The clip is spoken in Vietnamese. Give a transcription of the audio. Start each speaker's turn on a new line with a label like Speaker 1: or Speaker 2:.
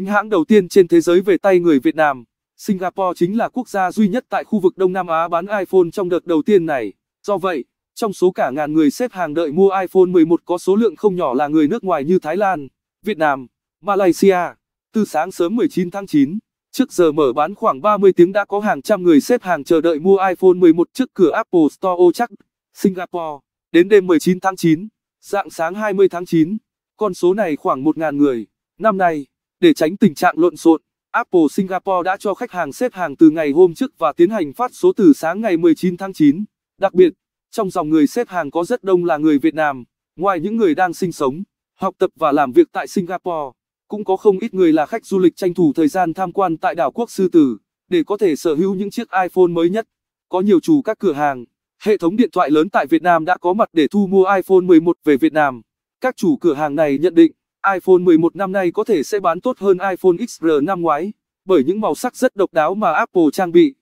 Speaker 1: chính hãng đầu tiên trên thế giới về tay người Việt Nam. Singapore chính là quốc gia duy nhất tại khu vực Đông Nam Á bán iPhone trong đợt đầu tiên này. Do vậy, trong số cả ngàn người xếp hàng đợi mua iPhone 11 có số lượng không nhỏ là người nước ngoài như Thái Lan, Việt Nam, Malaysia. Từ sáng sớm 19 tháng 9, trước giờ mở bán khoảng 30 tiếng đã có hàng trăm người xếp hàng chờ đợi mua iPhone 11 trước cửa Apple Store Ochak, Singapore. Đến đêm 19 tháng 9, dạng sáng 20 tháng 9, con số này khoảng 1.000 người. Năm nay, để tránh tình trạng lộn xộn, Apple Singapore đã cho khách hàng xếp hàng từ ngày hôm trước và tiến hành phát số từ sáng ngày 19 tháng 9. Đặc biệt, trong dòng người xếp hàng có rất đông là người Việt Nam, ngoài những người đang sinh sống, học tập và làm việc tại Singapore, cũng có không ít người là khách du lịch tranh thủ thời gian tham quan tại đảo quốc Sư Tử để có thể sở hữu những chiếc iPhone mới nhất. Có nhiều chủ các cửa hàng, hệ thống điện thoại lớn tại Việt Nam đã có mặt để thu mua iPhone 11 về Việt Nam. Các chủ cửa hàng này nhận định iPhone 11 năm nay có thể sẽ bán tốt hơn iPhone XR năm ngoái, bởi những màu sắc rất độc đáo mà Apple trang bị.